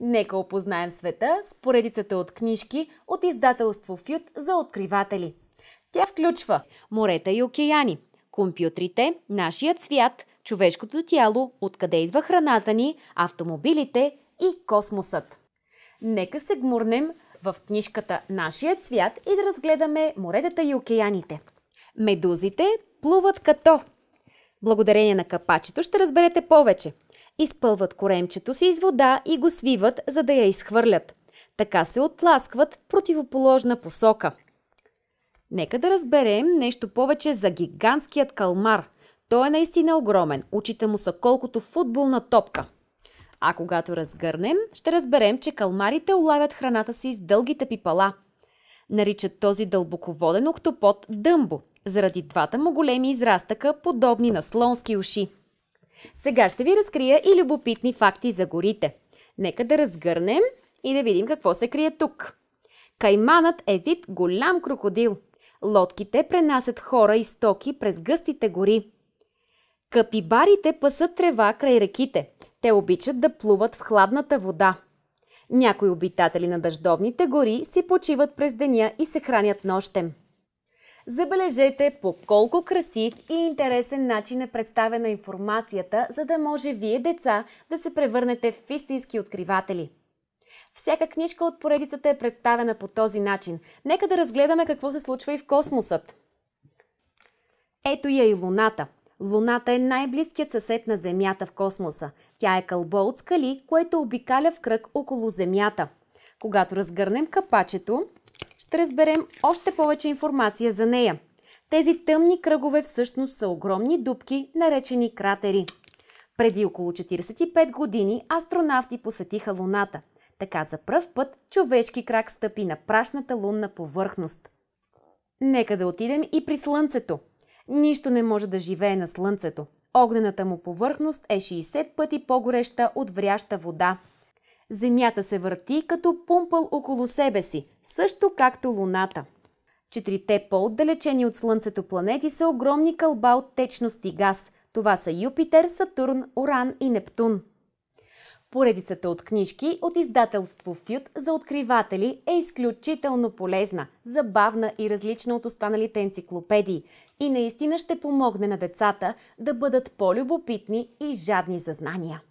Нека опознаем света с поредицата от книжки от издателство Фют за откриватели. Тя включва морета и океани, компютрите, нашият свят, човешкото тяло, откъде идва храната ни, автомобилите и космосът. Нека се гмурнем в книжката Нашият свят и да разгледаме моретата и океаните. Медузите плуват като. Благодарение на капачето ще разберете повече – Изпълват коремчето си из вода и го свиват, за да я изхвърлят. Така се отласкват в противоположна посока. Нека да разберем нещо повече за гигантският калмар. Той е наистина огромен. Очите му са колкото футболна топка. А когато разгърнем, ще разберем, че калмарите улавят храната си с дългите пипала. Наричат този дълбоководен октопод дъмбо, заради двата му големи израстъка, подобни на слонски уши. Сега ще ви разкрия и любопитни факти за горите. Нека да разгърнем и да видим какво се крие тук. Кайманът е вид голям крокодил. Лодките пренасят хора и стоки през гъстите гори. Капибарите пасат трева край реките. Те обичат да плуват в хладната вода. Някои обитатели на дъждовните гори си почиват през деня и се хранят нощем. Забележете по колко красив и интересен начин е представена информацията, за да може вие, деца, да се превърнете в истински откриватели. Всяка книжка от поредицата е представена по този начин. Нека да разгледаме какво се случва и в космосът. Ето я и Луната. Луната е най-близкият съсед на Земята в космоса. Тя е кълбо от скали, което обикаля в кръг около Земята. Когато разгърнем капачето, ще разберем още повече информация за нея. Тези тъмни кръгове всъщност са огромни дубки, наречени кратери. Преди около 45 години астронавти посетиха Луната. Така за пръв път човешки крак стъпи на прашната лунна повърхност. Нека да отидем и при Слънцето. Нищо не може да живее на Слънцето. Огнената му повърхност е 60 пъти по-гореща от вряща вода. Земята се върти като пумпъл около себе си, също както Луната. Четирите по-отдалечени от Слънцето планети са огромни кълба от течност и газ. Това са Юпитер, Сатурн, Уран и Нептун. Поредицата от книжки от издателство Фют за откриватели е изключително полезна, забавна и различна от останалите енциклопедии и наистина ще помогне на децата да бъдат по-любопитни и жадни за знания.